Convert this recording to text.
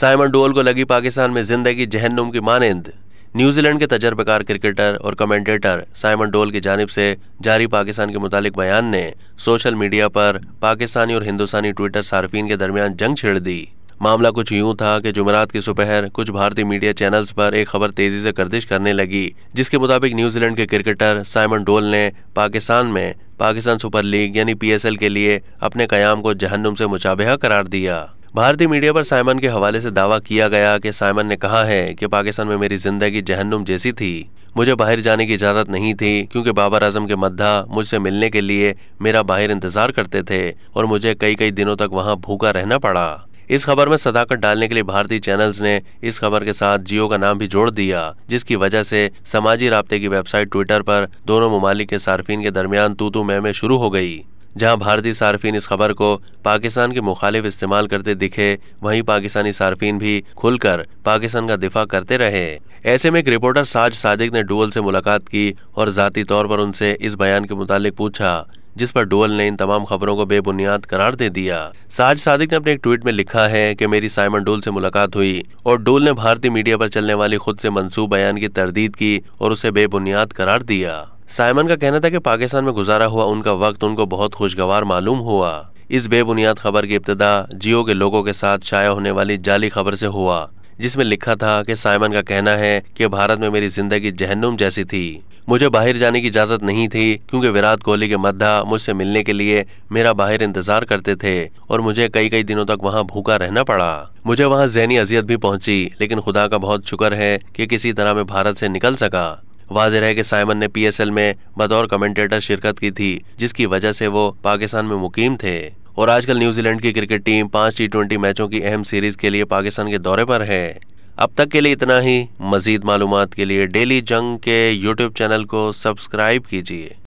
Simon डोल को लगी पाकिस्तान में जिंदगी जहन्नुम की मानंद न्यूजीलैंड के तजर्बेकार क्रिकेटर और कमेंटेटर साइमन डोल की जानब से जारी पाकिस्तान के मुतालिक बयान ने सोशल मीडिया पर पाकिस्तानी और हिंदुस्तानी ट्विटर सार्फिन के दरमियान जंग छेड़ दी मामला कुछ यूं था कि जुमरात की सुपहर कुछ भारतीय मीडिया चैनल्स पर एक खबर तेजी से गर्दिश करने लगी जिसके मुताबिक न्यूजीलैंड के क्रिकेटर साइमन डोल ने पाकिस्तान में पाकिस्तान सुपर लीग यानी पीएसएल के लिए अपने कयाम को जहन्नुम से मुशाबहा करार दिया भारतीय मीडिया पर साइमन के हवाले से दावा किया गया कि साइमन ने कहा है कि पाकिस्तान में मेरी जिंदगी जहन्नुम जैसी थी मुझे बाहर जाने की इजाज़त नहीं थी क्योंकि बाबर आजम के मद्दा मुझसे मिलने के लिए मेरा बाहर इंतजार करते थे और मुझे कई कई दिनों तक वहाँ भूखा रहना पड़ा इस खबर में सदाकत डालने के लिए भारतीय चैनल्स ने इस खबर के साथ जियो का नाम भी जोड़ दिया जिसकी वजह से समाजी रबते की वेबसाइट ट्विटर पर दोनों ममालिक के सार्फिन के दरमियान तू तू मैं शुरू हो गई जहां भारतीय सार्फिन इस खबर को पाकिस्तान के मुखालिफ इस्तेमाल करते दिखे वहीं पाकिस्तानी सार्फिन भी खुलकर पाकिस्तान का दिफा करते रहे ऐसे में एक रिपोर्टर साज सादिक ने डोल से मुलाकात की और जाती तौर पर उनसे इस बयान के मुतालिक पूछा जिस पर डोल ने इन तमाम खबरों को बेबुनियाद करार दे दिया साज सादिक ने अपने एक ट्वीट में लिखा है कि मेरी साइमन डोल से मुलाकात हुई और डोल ने भारतीय मीडिया पर चलने वाली खुद से मंसूब बयान की तरदीद की और उसे बेबुनियाद करार दिया साइमन का कहना था कि पाकिस्तान में गुजारा हुआ उनका वक्त उनको बहुत खुशगवार मालूम हुआ इस बेबुनियाद खबर की इब्तदा जियो के लोगों के साथ शाया होने वाली जाली खबर से हुआ जिसमें लिखा था कि साइमन का कहना है कि भारत में मेरी जिंदगी जहन्नुम जैसी थी मुझे बाहर जाने की इजाज़त नहीं थी क्योंकि विराट कोहली के मद्दा मुझसे मिलने के लिए मेरा बाहर इंतजार करते थे और मुझे कई कई दिनों तक वहाँ भूखा रहना पड़ा मुझे वहाँ जहनी अजियत भी पहुंची लेकिन खुदा का बहुत शुक्र है कि किसी तरह मैं भारत से निकल सका वाजिर है कि साइमन ने पीएसएल में बतौर कमेंटेटर शिरकत की थी जिसकी वजह से वो पाकिस्तान में मुकीम थे और आजकल न्यूजीलैंड की क्रिकेट टीम पांच टी ट्वेंटी मैचों की अहम सीरीज के लिए पाकिस्तान के दौरे पर है अब तक के लिए इतना ही मजीद मालूम के लिए डेली जंग के यूट्यूब चैनल को सब्सक्राइब कीजिए